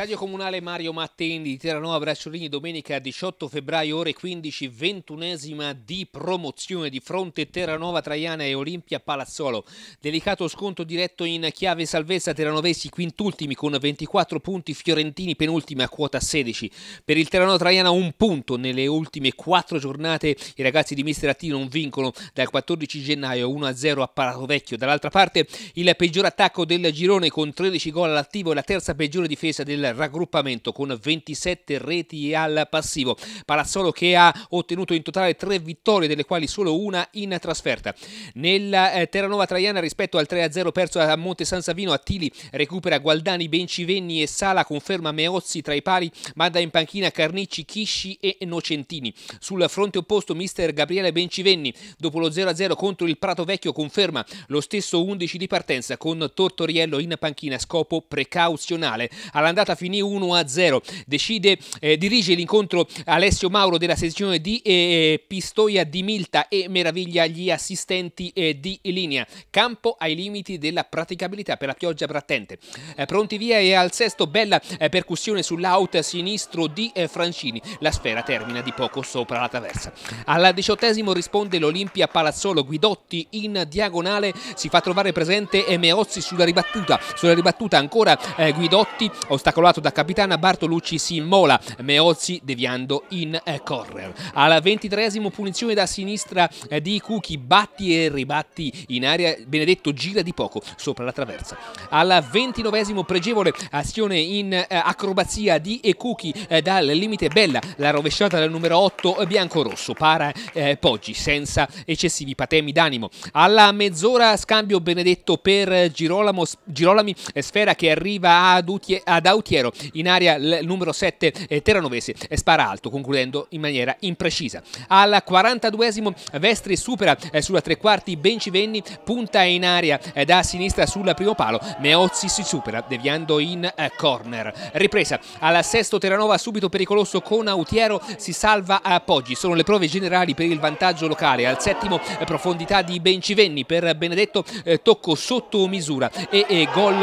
Stadio Comunale Mario Mattendi di Terranova Bracciolini domenica 18 febbraio ore 15, ventunesima di promozione di fronte Terranova Traiana e Olimpia Palazzolo. Delicato sconto diretto in chiave salvezza Terranovesi quintultimi con 24 punti, Fiorentini penultimi a quota 16. Per il Terranova Traiana un punto nelle ultime 4 giornate, i ragazzi di Mister Attino non vincono dal 14 gennaio 1-0 a Parato Vecchio. Dall'altra parte il peggior attacco del girone con 13 gol all'attivo e la terza peggiore difesa del raggruppamento con 27 reti al passivo. Palazzolo che ha ottenuto in totale tre vittorie, delle quali solo una in trasferta. Nella eh, Terranova Traiana rispetto al 3-0 perso a Monte San Savino, Attili recupera Gualdani, Bencivenni e Sala, conferma Meozzi tra i pali, manda in panchina Carnicci, Chisci e Nocentini. Sul fronte opposto mister Gabriele Bencivenni, dopo lo 0-0 contro il Prato Vecchio, conferma lo stesso 11 di partenza con Tortoriello in panchina, scopo precauzionale. All'andata finì 1-0. Decide, eh, dirige l'incontro Alessio Mauro della sezione di eh, eh, Pistoia di Milta e meraviglia gli assistenti eh, di linea. Campo ai limiti della praticabilità per la pioggia brattente. Eh, pronti via e al sesto bella eh, percussione sull'out sinistro di Francini. La sfera termina di poco sopra la traversa. Al diciottesimo risponde l'Olimpia Palazzolo Guidotti in diagonale. Si fa trovare presente Emeozzi sulla ribattuta. Sulla ribattuta ancora Guidotti ostacolato sorvolato da capitana Bartolucci si immola, Meozzi deviando in eh, corner. Alla ventitreesimo punizione da sinistra eh, di Cucchi, batti e ribatti in aria Benedetto gira di poco sopra la traversa. Alla ventinovesimo pregevole azione in eh, acrobazia di Ecuchi dal limite Bella, la rovesciata del numero 8 bianco-rosso, para Poggi senza eccessivi patemi d'animo. Alla mezz'ora scambio Benedetto per Girolamo, Girolami, sfera che arriva ad, Utie, ad Autier Palmiero in il numero 7 eh, Terranovese eh, spara alto concludendo in maniera imprecisa. Al 42esimo Vestri supera eh, sulla tre quarti Bencivenni, punta in aria eh, da sinistra sul primo palo, Meozzi si supera deviando in eh, corner. Ripresa al sesto Terranova subito pericoloso con Autiero, si salva a Poggi, sono le prove generali per il vantaggio locale. Al settimo eh, profondità di Bencivenni per Benedetto, tocco sotto misura e, e gol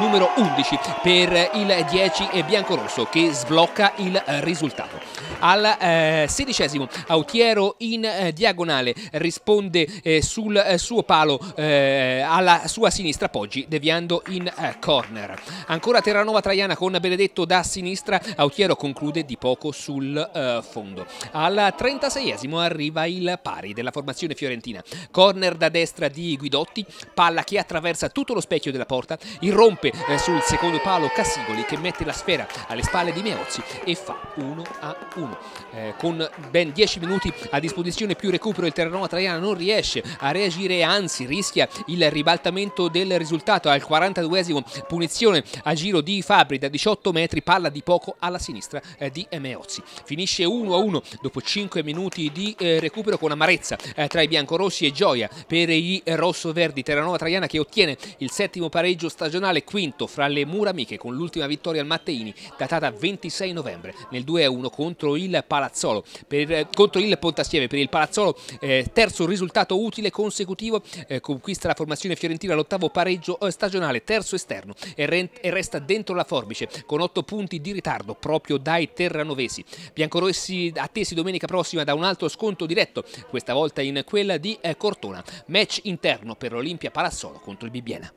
numero 11 per il 10 e biancorosso che sblocca il eh, risultato. Al eh, sedicesimo Autiero in eh, diagonale risponde eh, sul eh, suo palo eh, alla sua sinistra Poggi deviando in corner. Ancora Terranova Traiana con Benedetto da sinistra, Autiero conclude di poco sul fondo. Al 36esimo arriva il pari della formazione fiorentina. Corner da destra di Guidotti, palla che attraversa tutto lo specchio della porta, irrompe sul secondo palo Cassigoli che mette la sfera alle spalle di Meozzi e fa 1 a 1 eh, con ben 10 minuti a disposizione più recupero il Terranova Traiana non riesce a reagire anzi rischia il ribaltamento del risultato al 42esimo punizione a giro di Fabri da 18 metri palla di poco alla sinistra eh, di Meozzi finisce 1 a 1 dopo 5 minuti di eh, recupero con amarezza eh, tra i biancorossi e gioia per i rossoverdi Terranova Traiana che ottiene il settimo pareggio stagionale quinto fra le mura amiche con l'ultima vittoria vittoria al Matteini datata 26 novembre nel 2-1 contro il Palazzolo per, contro il Pontassieve per il Palazzolo eh, terzo risultato utile consecutivo eh, conquista la formazione fiorentina all'ottavo pareggio eh, stagionale terzo esterno e, re e, resta dentro la forbice con 8 punti di ritardo proprio dai terranovesi biancorossi attesi domenica prossima da un altro sconto diretto questa volta in quella di eh, Cortona match interno per l'Olimpia Palazzolo contro il Bibbiena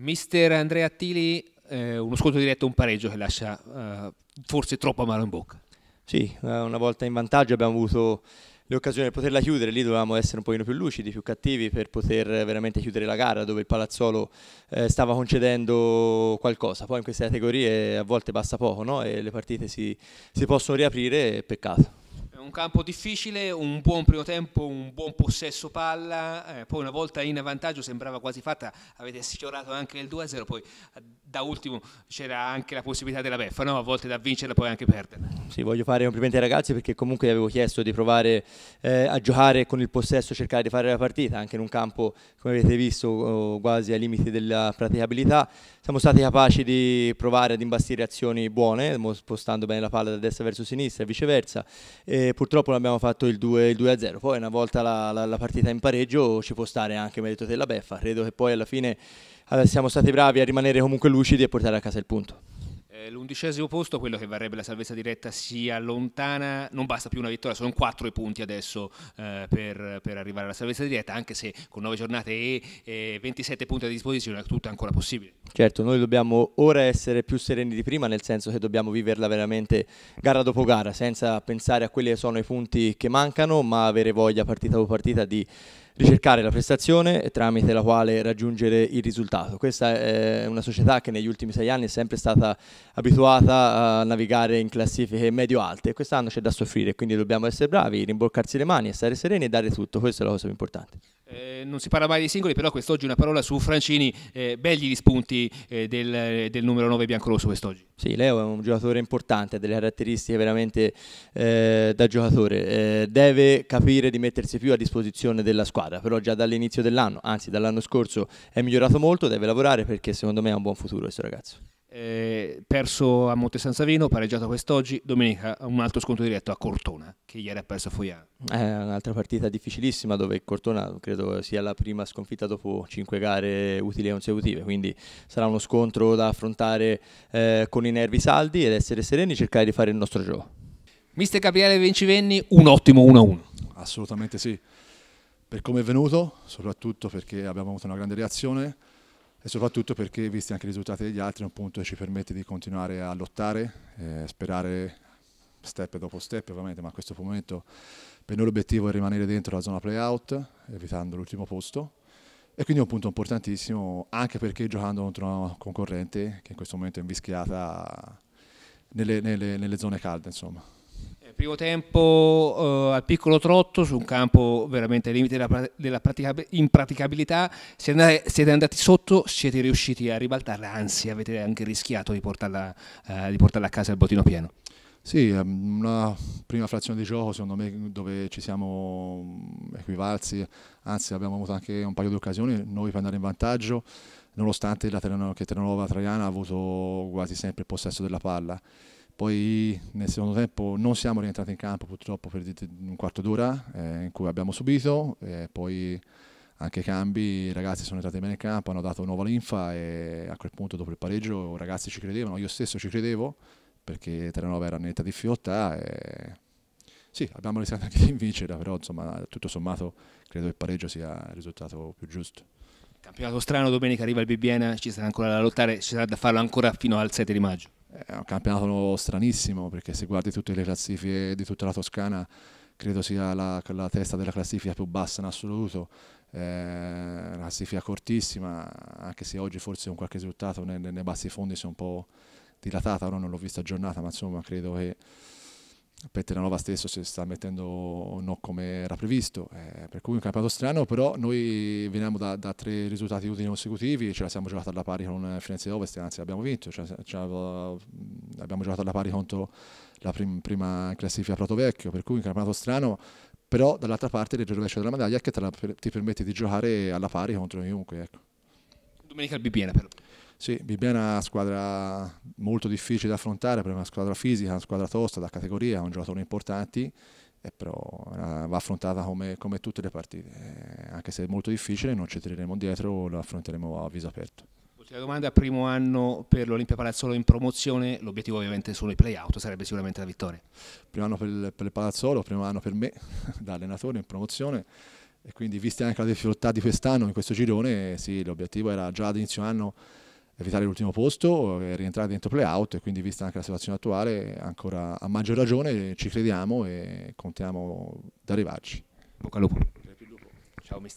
Mister Andrea Attili eh, uno scontro diretto un pareggio che lascia eh, forse troppo amaro in bocca. Sì, eh, una volta in vantaggio abbiamo avuto l'occasione occasioni per poterla chiudere, lì dovevamo essere un pochino più lucidi, più cattivi per poter veramente chiudere la gara dove il Palazzolo eh, stava concedendo qualcosa, poi in queste categorie a volte basta poco no? e le partite si, si possono riaprire, peccato un campo difficile, un buon primo tempo, un buon possesso palla, eh, poi una volta in vantaggio sembrava quasi fatta, avete sfiorato anche il 2-0, poi eh, da ultimo c'era anche la possibilità della beffa, no? a volte da vincerla poi anche perderla. Sì, voglio fare complimenti ai ragazzi perché comunque gli avevo chiesto di provare eh, a giocare con il possesso, cercare di fare la partita, anche in un campo come avete visto quasi ai limiti della praticabilità, siamo stati capaci di provare ad imbastire azioni buone, spostando bene la palla da destra verso sinistra e viceversa. E purtroppo l'abbiamo fatto il 2-0, poi una volta la, la, la, partita in pareggio ci può stare anche merito della beffa, credo che poi alla fine eh, siamo stati bravi a rimanere comunque lucidi e portare a casa il punto. Eh, l'undicesimo posto, quello che varrebbe la salvezza diretta, si allontana, non basta più una vittoria, sono quattro i punti adesso eh, per, per, arrivare alla salvezza diretta, anche se con nove giornate e, e 27 punti a disposizione è tutto ancora possibile. Certo, noi dobbiamo ora essere più sereni di prima, nel senso che dobbiamo viverla veramente gara dopo gara, senza pensare a quelli che sono i punti che mancano, ma avere voglia partita dopo partita di ricercare la prestazione tramite la quale raggiungere il risultato. Questa è eh, una società che negli ultimi sei anni è sempre stata abituata a navigare in classifiche medio-alte e quest'anno c'è da soffrire, quindi dobbiamo essere bravi, rimboccarsi le mani, stare sereni e dare tutto, questa è la cosa più importante. Eh, non si parla mai dei singoli, però quest'oggi una parola su Francini, eh, belli gli spunti eh, del, del, numero 9 biancorosso quest'oggi. Sì, Leo è un giocatore importante, ha delle caratteristiche veramente eh, da giocatore, eh, deve capire di mettersi più a disposizione della squadra, però già dall'inizio dell'anno, anzi dall'anno scorso è migliorato molto, deve lavorare perché secondo me ha un buon futuro questo ragazzo. Eh, perso a Monte San Savino, pareggiato quest'oggi, domenica un altro scontro diretto a Cortona, che ieri ha perso a Foiano. È eh, un'altra partita difficilissima dove Cortona credo sia la prima sconfitta dopo 5 gare utili e consecutive, quindi sarà uno scontro da affrontare eh, con i nervi saldi ed essere sereni e cercare di fare il nostro gioco. Mister Gabriele Vincivenni, un ottimo 1-1. Assolutamente sì, per come è venuto, soprattutto perché abbiamo avuto una grande reazione e soprattutto perché, visti anche i risultati degli altri, un punto ci permette di continuare a lottare, eh, sperare step dopo step ovviamente, ma a questo momento per noi l'obiettivo è rimanere dentro la zona playout, evitando l'ultimo posto. E quindi è un punto importantissimo, anche perché giocando contro una concorrente che in questo momento è invischiata nelle, nelle, nelle zone calde, insomma primo tempo eh, al piccolo trotto su un campo veramente al limite della, della praticab impraticabilità, siete andati, siete andati, sotto, siete riusciti a ribaltarla, anzi avete anche rischiato di portarla, eh, di portarla a casa il bottino pieno. Sì, ehm, una prima frazione di gioco secondo me dove ci siamo mm, equivalsi, anzi abbiamo avuto anche un paio di occasioni noi per andare in vantaggio, nonostante la Terranova Traiana ha avuto quasi sempre il possesso della palla. Poi nel secondo tempo non siamo rientrati in campo purtroppo per un quarto d'ora eh, in cui abbiamo subito, eh, poi anche i cambi, i ragazzi sono entrati bene in campo, hanno dato nuova linfa e a quel punto dopo il pareggio i ragazzi ci credevano, io stesso ci credevo perché Terranova era in netta difficoltà e sì, abbiamo rischiato anche di vincere, però insomma tutto sommato credo che il pareggio sia il risultato più giusto. Campionato strano, domenica arriva il BBN, ci sarà ancora da lottare, ci sarà da farlo ancora fino al 7 di maggio è un campionato stranissimo perché se guardi tutte le classifiche di tutta la Toscana credo sia la, la testa della classifica più bassa in assoluto, eh, classifica cortissima, anche se oggi forse un qualche risultato nei, nei bassi fondi si è un po' dilatata, ora non l'ho vista aggiornata, ma insomma credo che Petteranova stesso si sta mettendo no come era previsto, eh, per cui un campionato strano, però noi veniamo da, da tre risultati utili consecutivi, ce la siamo giocata alla pari con Firenze Ovest, anzi abbiamo vinto, cioè, mm, abbiamo giocato alla pari contro la prim, prima classifica Prato Vecchio, per cui un campionato strano, però dall'altra parte il rovescio della medaglia che la, ti permette di giocare alla pari contro chiunque. Ecco. Domenica al Bibiena però. Sì, Bibbiana è una squadra molto difficile da affrontare, è una squadra fisica, una squadra tosta da categoria, un giocatore importante, eh, però va affrontata come, come tutte le partite. Eh, anche se è molto difficile, non ci tireremo dietro, lo affronteremo a viso aperto. Ultima domanda, primo anno per l'Olimpia Palazzolo in promozione, l'obiettivo ovviamente sono i play-out, sarebbe sicuramente la vittoria. Primo anno per il, per il Palazzolo, primo anno per me da allenatore in promozione e quindi viste anche la difficoltà di quest'anno in questo girone, sì, l'obiettivo era già ad inizio anno evitare l'ultimo posto e eh, rientrare dentro playout e quindi vista anche la situazione attuale ancora a maggior ragione ci crediamo e contiamo di arrivarci. Bocca al lupo. Ciao mister.